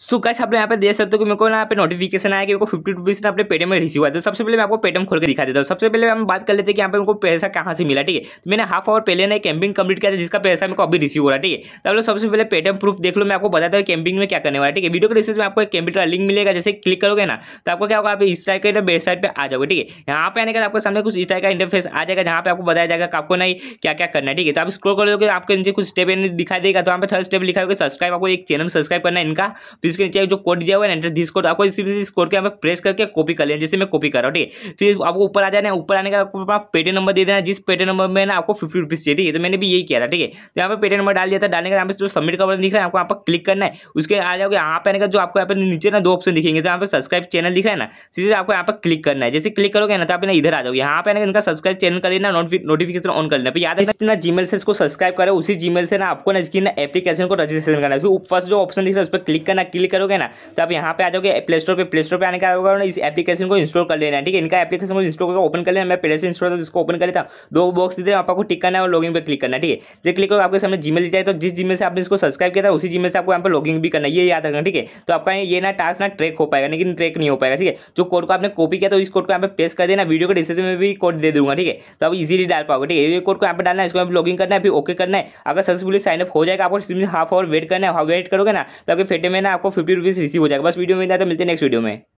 सो so कैसे आप यहाँ पे देख सकते हो कि मेरे को यहाँ पे नोटिफिकेशन आया कि मेरे को फिफ्टी रुपीज़ ने अपने पेटम में रिसीव हुआ था तो सबसे पहले मैं आपको पेटम खोल के दिखा देता हूँ सबसे पहले हम बात कर लेते हैं कि यहाँ पे मेरे को पैसा कहाँ से मिला ठीक है तो मैंने हाफ आवर पहले ना कैंपिंग कंप्लीट किया था जिसका पैसा मेरे को अभी रिसीव हो रहा है ठीक है तो लोग सबसे पहले पेटम प्रूफ देख लो मैं आपको बताता हूँ कैंपिंग में क्या करने वाला ठीक है वीडियो के डिस्क्रिप्शन में आपको एक कंप्यूटर लिंक मिलेगा जैसे क्लिक करोगे ना तो आपको क्या होगा आप इस टाइप का वेबसाइट पर आ जाओगे ठीक है यहाँ पे आने का आपके सामने कुछ इस टाइप का इंटरफेस आ जाएगा जहाँ पे आपको बताया जाएगा आपको नहीं क्या क्या करना है ठीक है तो आप स्क्रो करोगे आपके नीचे कुछ स्टेप दिखाई देगा तो वहाँ पर थर्ड स्टेप लिखा होगा सब्सक्राइब आपको एक चैनल सब्सक्राइब करना है इनका इसके नीचे जो कोड दिया हुआ है एंटर दिस कोड आपको इस, इस कोड के यहाँ पर प्रेस करके कॉपी कर लेना जैसे मैं कॉपी कर रहा हूँ ठीक है फिर आपको ऊपर आ जाना है ऊपर आने का आपको अपना पेटीएम नंबर दे देना जिस पेटीएम नंबर में ना आपको फिफ्टी रुपीज़ चाहिए ठीक है तो मैंने भी यही किया था ठीक है तो यहाँ पर पेटीएम नंबर डाल दिया था डालने का यहाँ पर जो सबमिट का बटन दिख रहा है आपको यहाँ पर क्लिक करना है उसके आ जाओगे यहाँ पर आने का जो आपको यहाँ पर नीचे ना दो ऑप्शन दिखेंगे तो यहाँ पर सब्सक्राइब चैनल दिख रहा है ना सीधे आपको यहाँ पर क्लिक करना है जैसे क्लिक करोगे ना तो आप ना इधर आ जाओगे यहाँ पर ना इनका सब्सक्राइब चैनल कर लेना नोटिफिकेशन ऑन कर लेना याद है ना जीमेल से इसको सब्सक्राइब करें उसी जीमेल से ना आपको ना इसकी ना एप्लीकेशन को रजिस्ट्रेशन करना है फिर फर्स्ट जो ऑप्शन दिख रहा है उस पर क्लिक करना क्लिक करोगे ना तो आप यहाँ पे आ जाओगे प्ले स्टोर पर प्ले स्टोर पर आने का होगा इस एप्लीकेशन को इंस्टॉल कर लेना है ठीक है इनका एप्लीकेशन को इंस्टॉल करके ओपन कर लेना मैं पहले से इंस्टॉल था इसको ओपन कर लेता दो बॉक्स देते हैं आपको टिक करना है और लॉगिन पर क्लिक करना ठीक है जब क्लिक करो आपके सामने जीमेल दिखाई तो जिस जीमेल से आपने इसको सब्सक्राइब किया था उसी जीमेल से आपको यहाँ पर लॉगिन भी करना ये याद रखना ठीक है तो आपका ये ना टास्क ना ट्रेक हो पाएगा लेकिन ट्रेक नहीं हो पाएगा ठीक है जो कोड को आपने कॉपी किया तो इस कोड को यहाँ पर पेस्ट कर देना वीडियो के डिस्क्रिप्शन में भी कोड दे दूंगा ठीक है तो आप इजीली डाल पाओगे ठीक है ये कोड को यहाँ पर डालना है इसको लॉगिन करना है फिर ओके करना है अगर सक्सेसफुली साइनअप हो जाएगा आपको हाफ आवर वेट करना है वेट करोगे ना तो आपके फेटे में ना आपको आपको फिफ्टी रुपीज़ रिसीव हो जाएगा बस वीडियो में है तो मिलते हैं नेक्स्ट वीडियो में